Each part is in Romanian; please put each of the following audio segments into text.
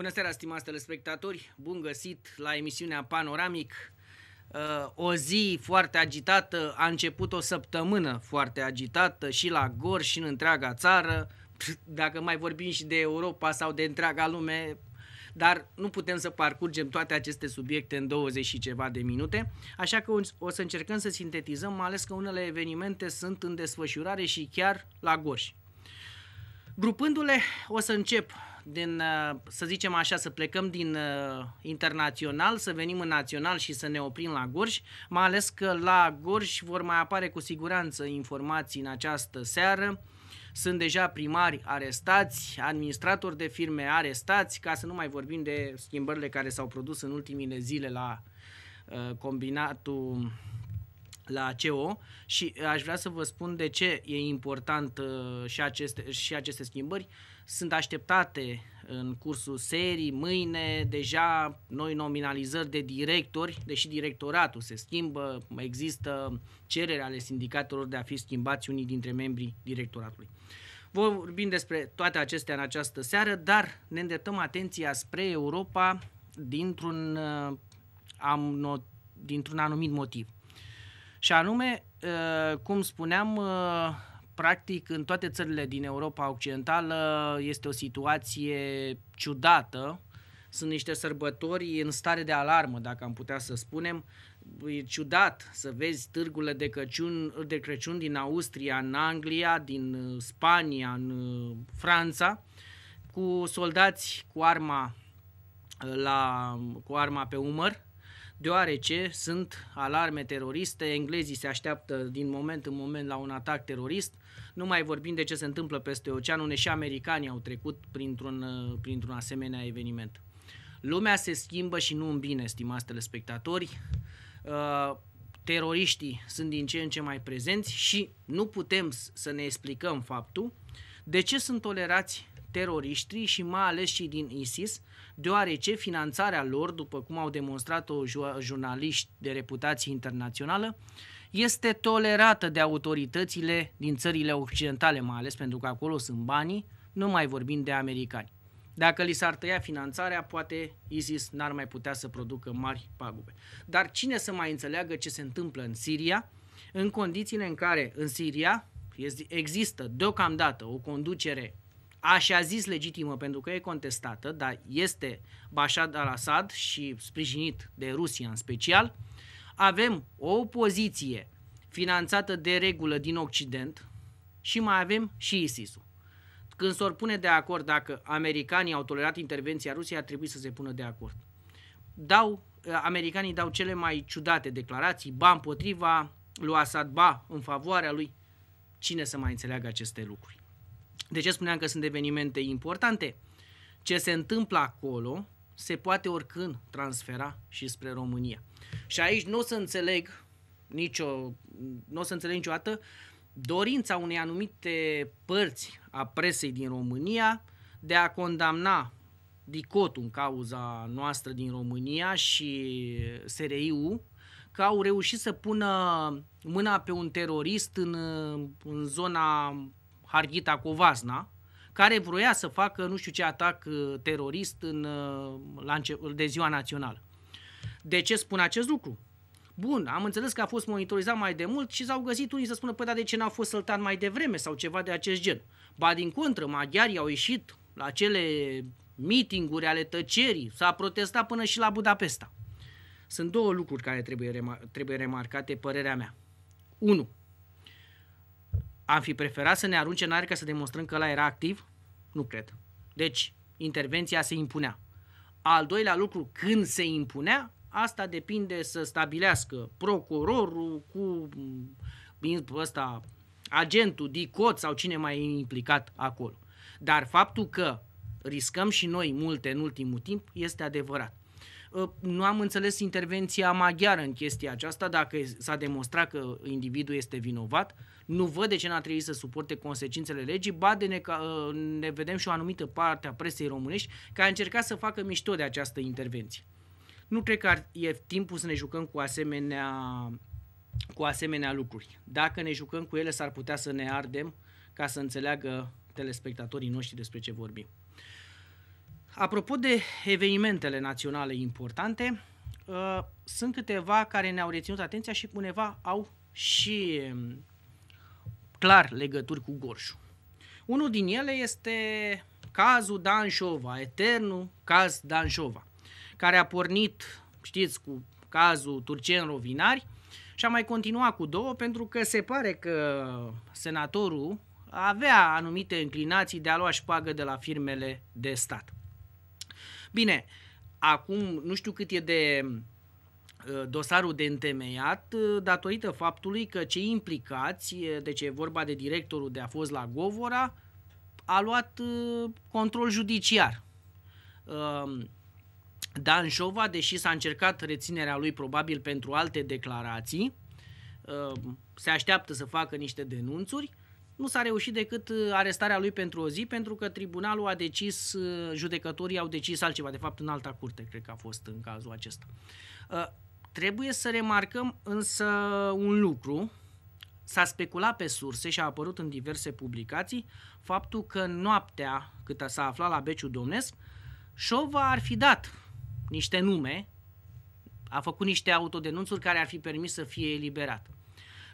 Bună seara, stimați telespectatori! Bun găsit la emisiunea Panoramic. Uh, o zi foarte agitată, a început o săptămână foarte agitată și la Gor și în întreaga țară. Dacă mai vorbim și de Europa sau de întreaga lume, dar nu putem să parcurgem toate aceste subiecte în 20 și ceva de minute, așa că o să încercăm să sintetizăm, mai ales că unele evenimente sunt în desfășurare și chiar la Gorj. Grupându-le, o să încep din, uh, să zicem așa, să plecăm din uh, internațional, să venim în național și să ne oprim la Gorj, mai ales că la Gorj vor mai apare cu siguranță informații în această seară. Sunt deja primari arestați, administratori de firme arestați, ca să nu mai vorbim de schimbările care s-au produs în ultimile zile la uh, combinatul la CO și aș vrea să vă spun de ce e important uh, și aceste, și aceste schimbări. Sunt așteptate în cursul serii, mâine, deja noi nominalizări de directori, deși directoratul se schimbă, există cerere ale sindicatelor de a fi schimbați unii dintre membrii directoratului. Vorbim despre toate acestea în această seară, dar ne îndreptăm atenția spre Europa dintr-un, uh, am not, dintr-un anumit motiv. Și anume, uh, cum spuneam, uh, practic în toate țările din Europa Occidentală este o situație ciudată. Sunt niște sărbători în stare de alarmă, dacă am putea să spunem. E ciudat să vezi târgurile de Crăciun, de Crăciun din Austria, în Anglia, din uh, Spania, în Franța, cu soldați cu arma la, cu arma pe umăr, deoarece sunt alarme teroriste, englezii se așteaptă din moment în moment la un atac terorist, nu mai vorbim de ce se întâmplă peste ocean, unde și americanii au trecut printr-un, uh, printr-un asemenea eveniment. Lumea se schimbă și nu în bine, stimați telespectatori. Uh, teroriștii sunt din ce în ce mai prezenți și nu putem să ne explicăm faptul de ce sunt tolerați teroriștii și mai ales și din ISIS, deoarece finanțarea lor, după cum au demonstrat-o jurnaliști de reputație internațională, este tolerată de autoritățile din țările occidentale, mai ales pentru că acolo sunt banii, nu mai vorbim de americani. Dacă li s-ar tăia finanțarea, poate ISIS n-ar mai putea să producă mari pagube. Dar cine să mai înțeleagă ce se întâmplă în Siria, în condițiile în care în Siria există deocamdată o conducere așa zis legitimă pentru că e contestată, dar este Bashar al-Assad și sprijinit de Rusia în special, avem o opoziție finanțată de regulă din Occident și mai avem și ISIS-ul. Când s-or pune de acord dacă americanii au tolerat intervenția Rusiei, ar trebui să se pună de acord. Dau, americanii dau cele mai ciudate declarații, ba împotriva lui Assad, ba în favoarea lui. Cine să mai înțeleagă aceste lucruri? De ce spuneam că sunt evenimente importante? Ce se întâmplă acolo se poate oricând transfera și spre România. Și aici nu o să înțeleg nicio, nu o să înțeleg niciodată dorința unei anumite părți a presei din România de a condamna dicotul în cauza noastră din România și SRI-ul că au reușit să pună mâna pe un terorist în, în zona Harghita Covazna, care vroia să facă nu știu ce atac uh, terorist în, uh, la înce- de ziua națională. De ce spun acest lucru? Bun, am înțeles că a fost monitorizat mai de mult și s-au găsit unii să spună, păi da, de ce n-a fost săltat mai devreme sau ceva de acest gen. Ba din contră, maghiarii au ieșit la cele mitinguri ale tăcerii, s-a protestat până și la Budapesta. Sunt două lucruri care trebuie, remar- trebuie remarcate, părerea mea. 1. Am fi preferat să ne arunce în aer ca să demonstrăm că ăla era activ? Nu cred. Deci, intervenția se impunea. Al doilea lucru, când se impunea, asta depinde să stabilească procurorul cu mm, ăsta, agentul, dicot sau cine mai e implicat acolo. Dar faptul că riscăm și noi multe în ultimul timp este adevărat. Ă, nu am înțeles intervenția maghiară în chestia aceasta, dacă s-a demonstrat că individul este vinovat. Nu văd de ce n-a trebuit să suporte consecințele legii, ba de ne, ă, ne vedem și o anumită parte a presei românești care a încercat să facă mișto de această intervenție. Nu cred că e timpul să ne jucăm cu asemenea, cu asemenea lucruri. Dacă ne jucăm cu ele, s-ar putea să ne ardem ca să înțeleagă telespectatorii noștri despre ce vorbim. Apropo de evenimentele naționale importante, uh, sunt câteva care ne-au reținut atenția și uneva au și um, clar legături cu Gorșu. Unul din ele este cazul Danșova, eternul caz Danșova, care a pornit, știți, cu cazul Turcen Rovinari și a mai continuat cu două pentru că se pare că senatorul avea anumite înclinații de a lua șpagă de la firmele de stat. Bine, acum nu știu cât e de uh, dosarul de întemeiat uh, datorită faptului că cei implicați, deci e vorba de directorul de a fost la Govora, a luat uh, control judiciar. Um, Dan Șova, deși s-a încercat reținerea lui probabil pentru alte declarații, um, se așteaptă să facă niște denunțuri, nu s-a reușit decât uh, arestarea lui pentru o zi, pentru că tribunalul a decis, uh, judecătorii au decis altceva, de fapt în alta curte, cred că a fost în cazul acesta. Uh, trebuie să remarcăm însă un lucru, S-a speculat pe surse și a apărut în diverse publicații faptul că noaptea cât s-a aflat la Beciu Domnesc, Șova ar fi dat niște nume, a făcut niște autodenunțuri care ar fi permis să fie eliberat.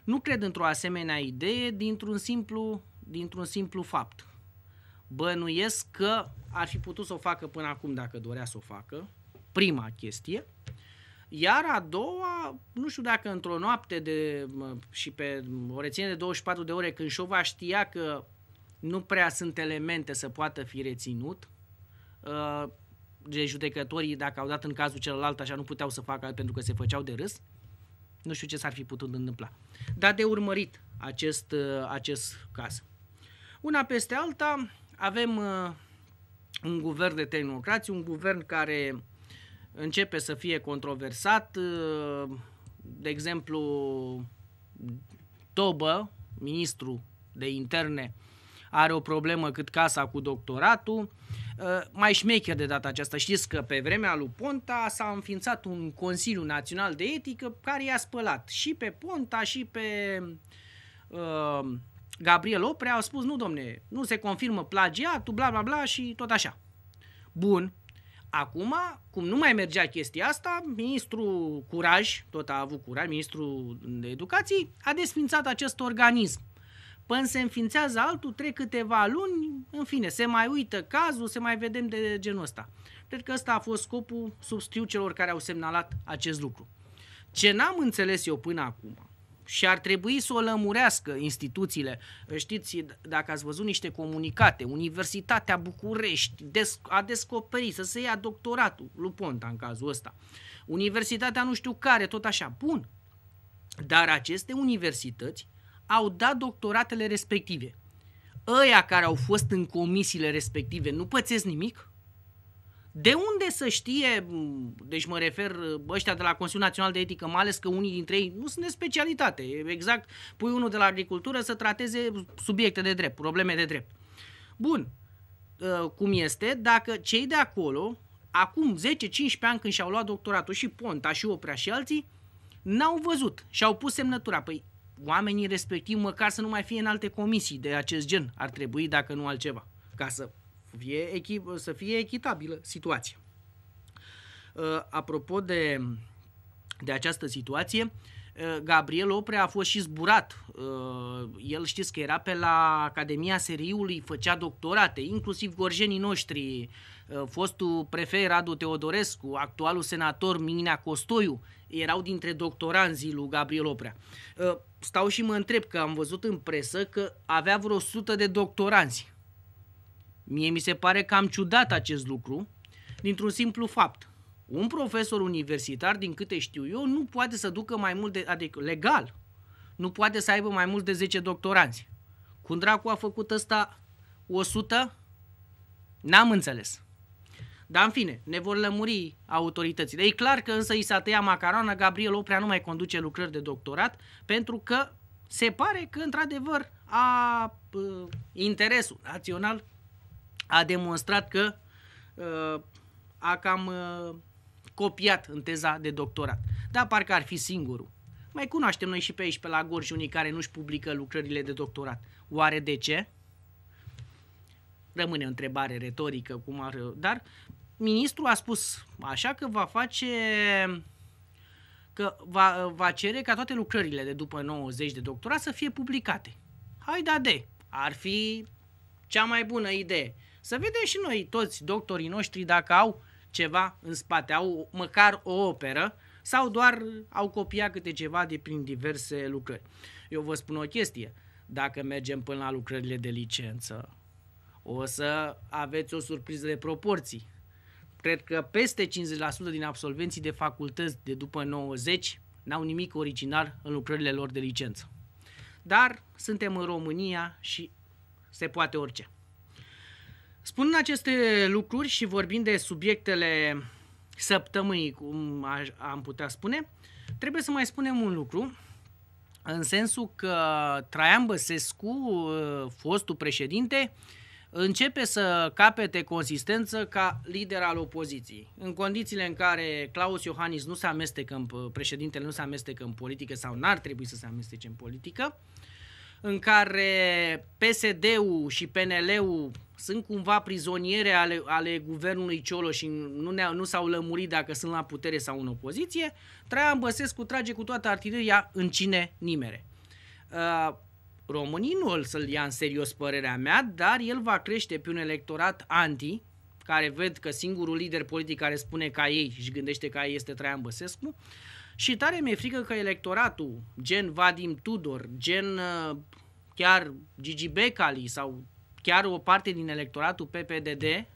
Nu cred într-o asemenea idee dintr-un simplu, dintr-un simplu fapt. Bănuiesc că ar fi putut să o facă până acum dacă dorea să o facă, prima chestie. Iar a doua, nu știu dacă într-o noapte de, și pe o reținere de 24 de ore, când Șova știa că nu prea sunt elemente să poată fi reținut, ă, de judecătorii, dacă au dat în cazul celălalt, așa nu puteau să facă pentru că se făceau de râs, nu știu ce s-ar fi putut întâmpla. Dar de urmărit acest, uh, acest caz. Una peste alta, avem uh, un guvern de tehnocrați, un guvern care începe să fie controversat. Uh, de exemplu, Tobă, ministru de interne, uh, are o problemă cât casa cu doctoratul. Uh, mai șmecher de data aceasta, știți că pe vremea lui Ponta s-a înființat un Consiliu Național de Etică care i-a spălat și pe Ponta și pe uh, Gabriel Oprea, au spus nu domne, nu se confirmă plagiatul, bla bla bla și tot așa. Bun, Acum, cum nu mai mergea chestia asta, ministrul Curaj, tot a avut curaj, ministrul de educației, a desfințat acest organism Până se înființează altul, trec câteva luni, în fine, se mai uită cazul, se mai vedem de genul ăsta. Cred că ăsta a fost scopul subscriu celor care au semnalat acest lucru. Ce n-am înțeles eu până acum și ar trebui să o lămurească instituțiile, știți, dacă ați văzut niște comunicate, Universitatea București a descoperit să se ia doctoratul, Luponta în cazul ăsta, Universitatea nu știu care, tot așa, bun, dar aceste universități au dat doctoratele respective. Ăia care au fost în comisiile respective nu pățesc nimic? De unde să știe, deci mă refer ăștia de la Consiliul Național de Etică, mai ales că unii dintre ei nu sunt de specialitate. Exact, pui unul de la agricultură să trateze subiecte de drept, probleme de drept. Bun, ă, cum este, dacă cei de acolo, acum 10-15 ani când și-au luat doctoratul și Ponta și Oprea și alții, n-au văzut și au pus semnătura. Păi oamenii respectivi măcar să nu mai fie în alte comisii de acest gen. Ar trebui, dacă nu altceva, ca să fie, echi- să fie echitabilă situația. Uh, apropo de, de această situație, uh, Eh, Gabriel Oprea a fost și zburat. Eh, el știți că era pe la Academia Seriului, făcea doctorate, inclusiv gorjenii noștri, eh, fostul prefect Radu Teodorescu, actualul senator Minea Costoiu, erau dintre doctoranzii lui Gabriel Oprea. Stau și mă întreb că am văzut în presă că avea vreo 100 de doctoranzi. Mie mi se pare cam ciudat acest lucru, dintr-un simplu fapt – un profesor universitar, din câte știu eu, nu poate să ducă mai mult de, adică legal, nu poate să aibă mai mult de 10 doctoranți. Cum dracu a făcut ăsta 100? N-am înțeles. Dar în fine, ne vor lămuri autoritățile. E clar că însă i s-a tăiat macaroană, Gabriel Oprea nu mai conduce lucrări de doctorat, pentru că se pare că într-adevăr a, a, interesul național a demonstrat că a, ă, a cam A, ă, copiat în teza de doctorat. Dar parcă ar fi singurul. Mai cunoaștem noi și pe aici, pe la Gorj, unii care nu-și publică lucrările de doctorat. Oare de ce? Rămâne o întrebare retorică, cum ar... Dar ministrul a spus așa că va face că va, va cere ca toate lucrările de după 90 de doctorat să fie publicate. Hai da de, ar fi cea mai bună idee. Să vedem și noi toți doctorii noștri dacă au ceva în spate, au măcar o operă sau doar au copiat câte ceva de prin diverse lucrări. Eu vă spun o chestie, dacă mergem până la lucrările de licență, o să aveți o surpriză de proporții. Cred că peste 50% din absolvenții de facultăți de după 90 n-au nimic original în lucrările lor de licență. Dar suntem în România și se poate orice. Spunând aceste lucruri și vorbind de subiectele săptămânii, cum am putea spune, trebuie să mai spunem un lucru, în sensul că Traian Băsescu, uh, fostul președinte, începe să capete consistență ca lider al opoziției. În condițiile în care Claus Iohannis nu se amestecă în, președintele nu se amestecă în politică sau n-ar trebui să se amestece în politică, uh, în care PSD-ul și PNL-ul sunt cumva prizoniere ale, ale guvernului Ciolo și nu, ne, nu s-au lămurit dacă sunt la putere sau în opoziție, Traian Băsescu trage cu toată artileria în cine nimere. Uh, românii nu îl să-l ia în serios părerea mea, dar el va crește pe un electorat anti, care ved că singurul lider politic care spune ca ei și gândește ca ei este Traian Băsescu, uh, și tare mi-e frică că electoratul, gen Vadim Tudor, gen uh, chiar Gigi Becali sau chiar o parte din electoratul PPDD, uh,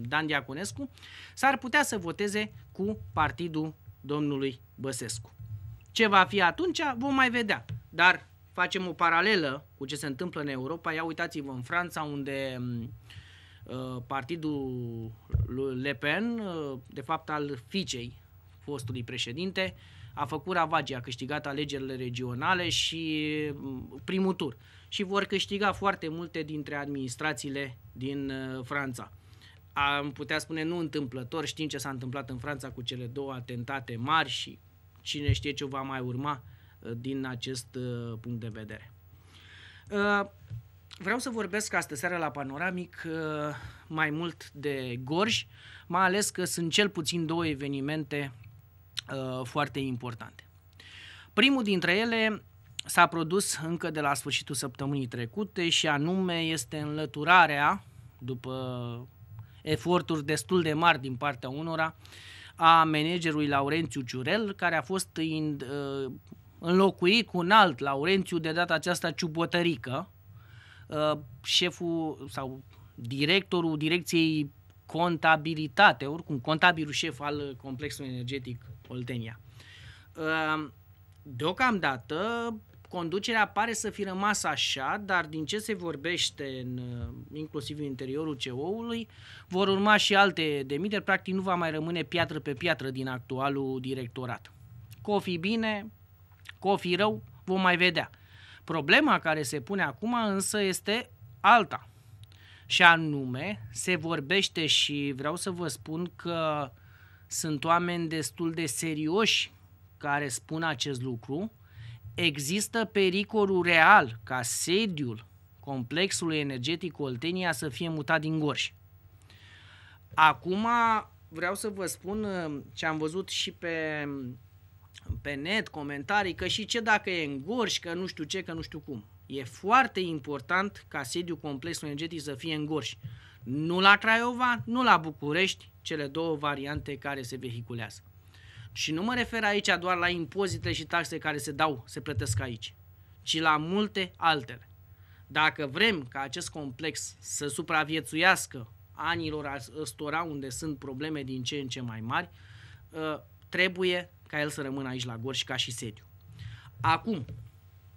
Dan Diaconescu, s-ar putea să voteze cu partidul domnului Băsescu. Ce va fi atunci vom mai vedea, dar facem o paralelă cu ce se întâmplă în Europa. Ia uitați-vă în Franța unde um, uh, partidul Le Pen, de fapt al ficei fostului președinte, a făcut ravagii, a câștigat alegerile regionale și mm, primul tur. Și vor câștiga foarte multe dintre administrațiile din uh, Franța. Am putea spune nu întâmplător, știm ce s-a întâmplat în Franța cu cele două atentate mari și cine știe ce va mai urma uh, din acest uh, punct de vedere. Vreau să vorbesc astăzi seara la Panoramic mai mult de Gorj, mai ales că sunt cel puțin două evenimente Uh, foarte importante. Primul dintre ele s-a produs încă de la sfârșitul săptămânii trecute și anume este înlăturarea, după eforturi destul de mari din partea unora, a managerului Laurențiu Ciurel, care a fost uh, înlocuit cu un alt Laurențiu, de data aceasta Ciubotărică, uh, șeful sau directorul direcției contabilitate, oricum contabilul șef al complexului energetic Oltenia. Ehm, deocamdată, conducerea pare să fi rămas așa, dar din ce se vorbește în, eh, inclusiv în interiorul ceo ului vor urma și alte demiteri, practic nu va mai rămâne piatră pe piatră din actualul directorat. Cofi bine, cofi rău, vom mai vedea. Problema care se pune acum însă este alta. Și anume, se vorbește și vreau să vă spun că uh, sunt oameni destul de serioși care spun acest lucru, există pericolul real ca sediul complexului energetic Oltenia să fie mutat din Gorj. Acum vreau să vă spun uh, ce am văzut și pe, pe net, comentarii, că și ce dacă e în Gorj, că nu știu ce, că nu știu cum. E foarte important ca sediul complexului energetic să fie în Gorj. Nu la Craiova, nu la București, cele două variante care se vehiculează. Și nu mă refer aici doar la impozite și taxe care se dau, se plătesc aici, ci la multe altele. Dacă vrem ca acest complex să supraviețuiască anilor ăstora unde sunt probleme din ce în ce mai mari, ă, trebuie ca el să rămână aici la Gorj ca și sediu. Acum,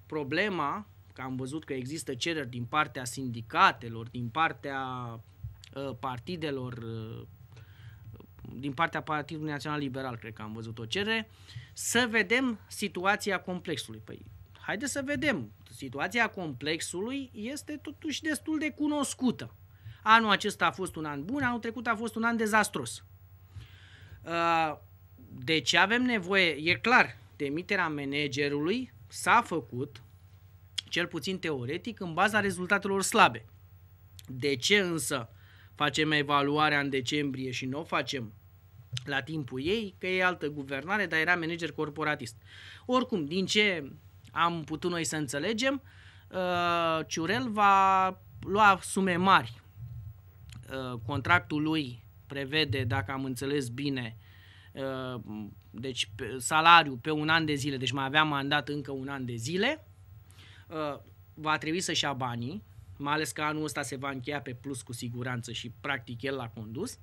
problema, că am văzut că există cereri din partea sindicatelor, din partea ă, partidelor ă, din partea Partidului Național Liberal, cred că am văzut o cerere, să vedem situația complexului. Păi, haideți să vedem. Situația complexului este totuși destul de cunoscută. Anul acesta a fost un an bun, anul trecut a fost un an dezastros. Uh, de ce avem nevoie? E clar, demiterea managerului s-a făcut, cel puțin teoretic, în baza rezultatelor slabe. De ce însă facem evaluarea în decembrie și nu o facem la timpul ei, că e altă guvernare, dar era manager corporatist. Oricum, din ce am putut noi să înțelegem, uh, Ciurel va lua sume mari. Uh, contractul lui prevede, dacă am înțeles bine, uh, deci salariu pe un an de zile, deci mai avea mandat încă un an de zile, va trebui să-și ia banii, mai ales că anul ăsta se va încheia pe plus cu siguranță și practic el l-a condus.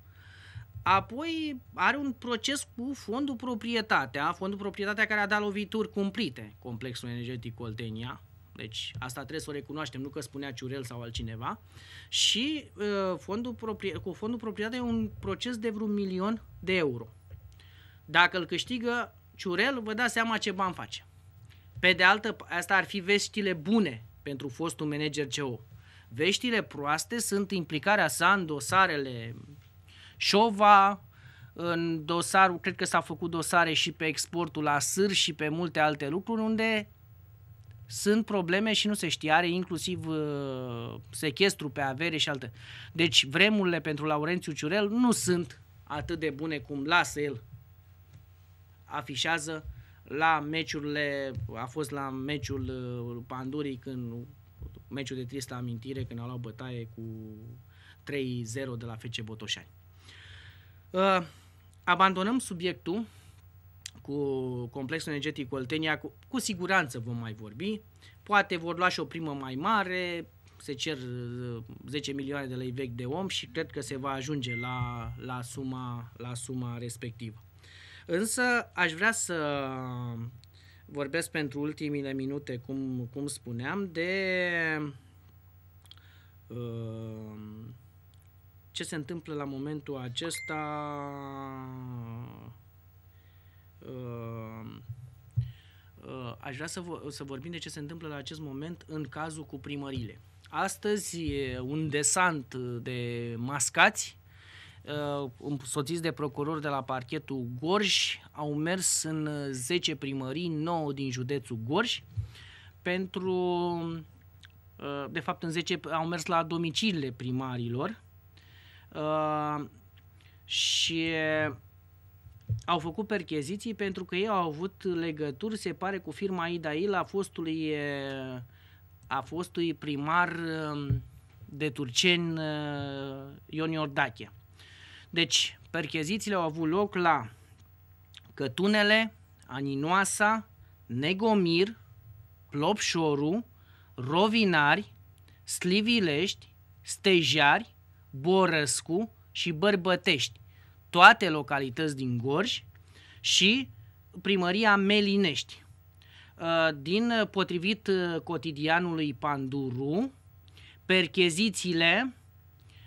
Apoi are un proces cu fondul proprietatea, fondul proprietatea care a dat lovituri cumplite complexul energetic Oltenia, deci asta trebuie să o recunoaștem, nu că spunea Ciurel sau altcineva. Și uh, fondul proprie- cu fondul proprietatea e un proces de vreun milion de euro. Dacă îl câștigă Ciurel, vă dați seama ce bani face. Pe de altă, asta ar fi veștile bune pentru fostul manager CEO. Veștile proaste sunt implicarea sa în dosarele Șova, în dosarul, cred că s-a făcut dosare și pe exportul la sâr și pe multe alte lucruri unde sunt probleme și nu se știe, are inclusiv uh, sechestru pe avere și alte. Deci vremurile pentru Laurențiu Ciurel nu sunt atât de bune cum lasă el afișează la meciurile, a fost la meciul uh, Pandurii când meciul de tristă amintire când a luat bătaie cu 3-0 de la FC Botoșani. Ă, abandonăm subiectul cu complexul energetic Oltenia, cu, cu siguranță vom mai vorbi. Poate vor lua și o primă mai mare, se cer 10 ă, milioane de lei vechi de om și cred că se va ajunge la, la, suma, la suma respectivă. Însă aș vrea să vorbesc pentru ultimile minute, cum, cum spuneam, de uh, ce se întâmplă la momentul acesta uh, uh, aș vrea să, să vorbim de ce se întâmplă la acest moment în cazul cu primările. Astăzi e un desant de mascați uh, soțiți de procurori de la parchetul Gorj, au mers în 10 primării, 9 din județul Gorj, pentru, de fapt în 10, au mers la domiciliile primarilor Ă, și au făcut percheziții pentru că ei au avut legături, se pare, cu firma Ida a fostului, a fostului primar ă, de turceni ă, Ion Iordache. Deci, perchezițiile au avut loc la Cătunele, Aninoasa, Negomir, Plopșoru, Rovinari, Slivilești, Stejari, Borăscu și Bărbătești, toate localități din Gorj și primăria Melinești. Uh, din potrivit uh, cotidianului Panduru, perchezițiile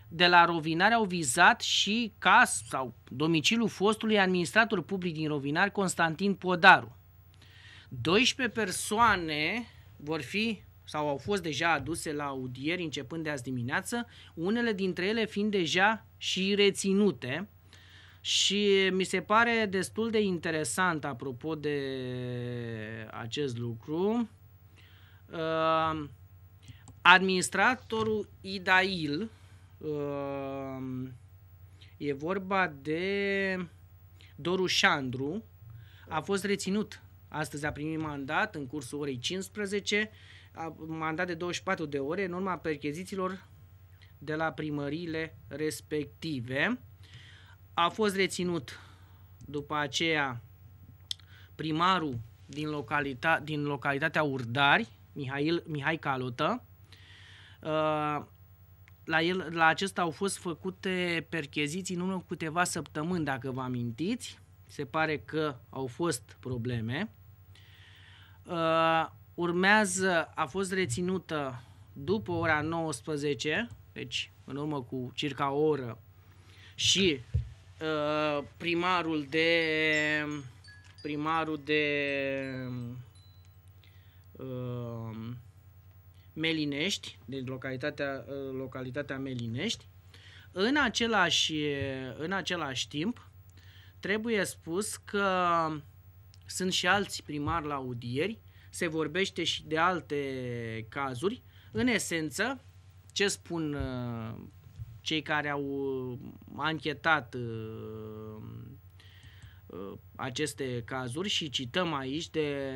de la Rovinari au vizat și cas sau domiciliul fostului administrator public din Rovinari, Constantin Podaru. 12 persoane vor fi sau au fost deja aduse la audieri începând de azi dimineață, unele dintre ele fiind deja și reținute, și mi se pare destul de interesant apropo de acest lucru. Uh, administratorul Idail, uh, e vorba de Doru Șandru, a fost reținut. Astăzi a primit mandat în cursul orei 15 a mandat de 24 de ore în urma perchezițiilor de la primăriile respective. A fost reținut după aceea primarul din, localita- din localitatea Urdari, Mihail, Mihai Calotă. La, el, la acesta au fost făcute percheziții în urmă câteva săptămâni, dacă vă amintiți. Se pare că au fost probleme. Urmează, a fost reținută după ora 19, deci în urmă cu circa o oră, și uh, primarul de primarul de uh, Melinești, din localitatea, uh, localitatea Melinești. În același, în același timp, trebuie spus că sunt și alți primari la audieri se vorbește și de alte cazuri. În esență, ce spun uh, cei care au uh, anchetat uh, aceste cazuri și cităm aici de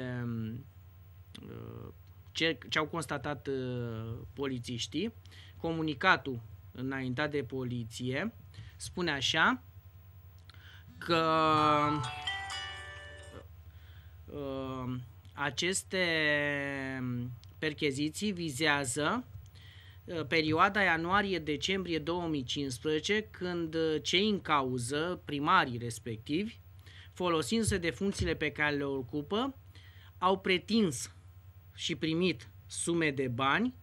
ce, ce au constatat polițiștii. Comunicatul înaintat de poliție spune așa că aceste mm, percheziții vizează uh, perioada ianuarie-decembrie 2015, când uh, cei în cauză, primarii respectivi, folosindu-se de funcțiile pe care le ocupă, au pretins și primit sume de bani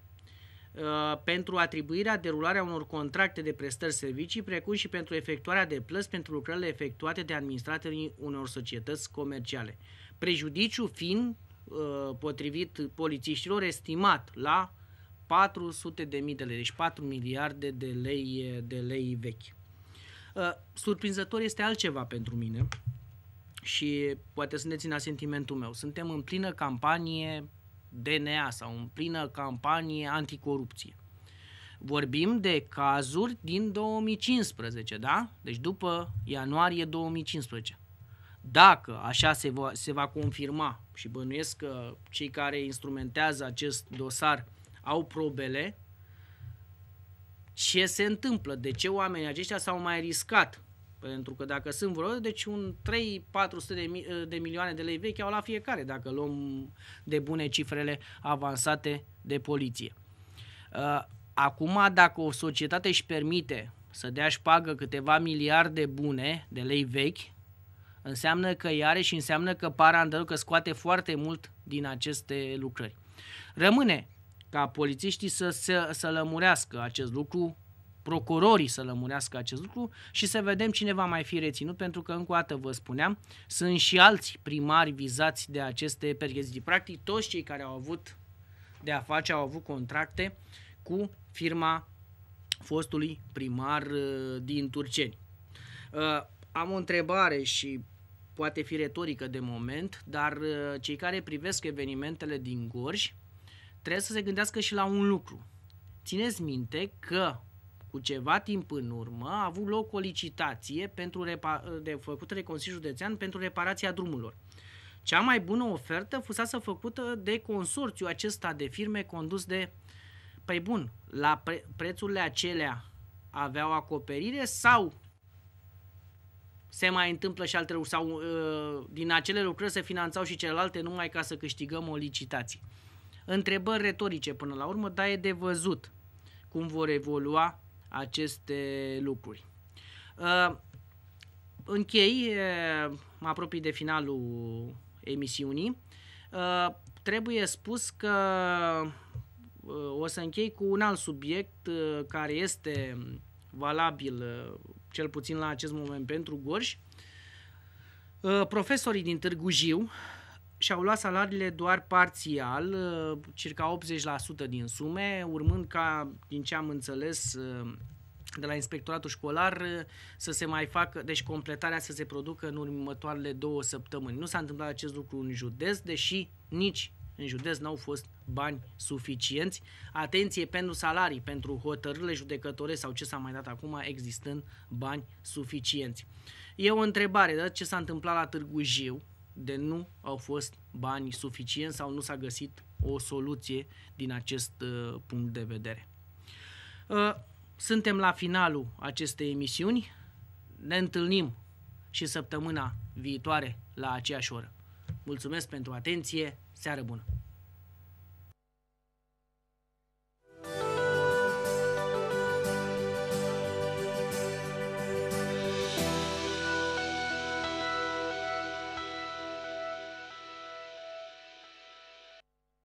uh, pentru atribuirea, derularea unor contracte de prestări servicii, precum și pentru efectuarea de plăți pentru lucrările efectuate de administratorii unor societăți comerciale prejudiciu fiind, uh, potrivit polițiștilor, estimat la 400 de mii de lei, deci 4 miliarde de lei, de lei vechi. Uh, surprinzător este altceva pentru mine și poate ne țină sentimentul meu. Suntem în plină campanie DNA sau în plină campanie anticorupție. Vorbim de cazuri din 2015, da? Deci după ianuarie 2015. Dacă așa se va, se va confirma și bănuiesc că cei care instrumentează acest dosar au probele, ce se întâmplă? De ce oamenii aceștia s-au mai riscat? Pentru că dacă sunt vreo, deci un 3-400 de, mi- de milioane de lei vechi au la fiecare, dacă luăm de bune cifrele avansate de poliție. Uh, acum, dacă o societate își permite să dea șpagă câteva miliarde bune de lei vechi, înseamnă că îi are și înseamnă că parandău că scoate foarte mult din aceste lucrări. Rămâne ca polițiștii să, să, să lămurească acest lucru, procurorii să lămurească acest lucru și să vedem cine va mai fi reținut, pentru că încă o dată vă spuneam, sunt și alți primari vizați de aceste percheziții. Practic toți cei care au avut de a face, au avut contracte cu firma fostului primar uh, din Turceni. Uh, am o întrebare și poate fi retorică de moment, dar uh, cei care privesc evenimentele din Gorj trebuie să se gândească și la un lucru. Țineți minte că cu ceva timp în urmă a avut loc o licitație pentru repa- uh, de făcută de Consiliul Județean pentru reparația drumurilor. Cea mai bună ofertă fusese făcută de consorțiu acesta de firme condus de... Păi bun, la pre- prețurile acelea aveau acoperire sau se mai întâmplă și alte lucruri sau uh, din acele lucrări se finanțau și celelalte numai ca să câștigăm o licitație. Întrebări retorice până la urmă, dar e de văzut cum vor evolua aceste lucruri. Uh, închei, uh, mă apropii de finalul emisiunii. Trebuie spus că o să închei cu un alt subiect care este valabil cel puțin la acest moment pentru Gorj. Uh, profesorii din Târgu Jiu și-au luat salariile doar parțial, uh, circa 80% din sume, urmând ca, din ce am înțeles, uh, de la inspectoratul școlar să se mai facă, deci completarea să se producă în următoarele două săptămâni. Nu s-a întâmplat acest lucru în județ, deși nici în județ n-au fost bani suficienți. Atenție pentru salarii, pentru hotărârile judecătore sau ce s-a mai dat acum, existând bani suficienți. E o întrebare, da? ce s-a întâmplat la Târgu Jiu, de nu au fost bani suficienți sau nu s-a găsit o soluție din acest uh, punct de vedere. Uh, suntem la finalul acestei emisiuni. Ne întâlnim și săptămâna viitoare la aceeași oră. Mulțumesc pentru atenție, seară bună!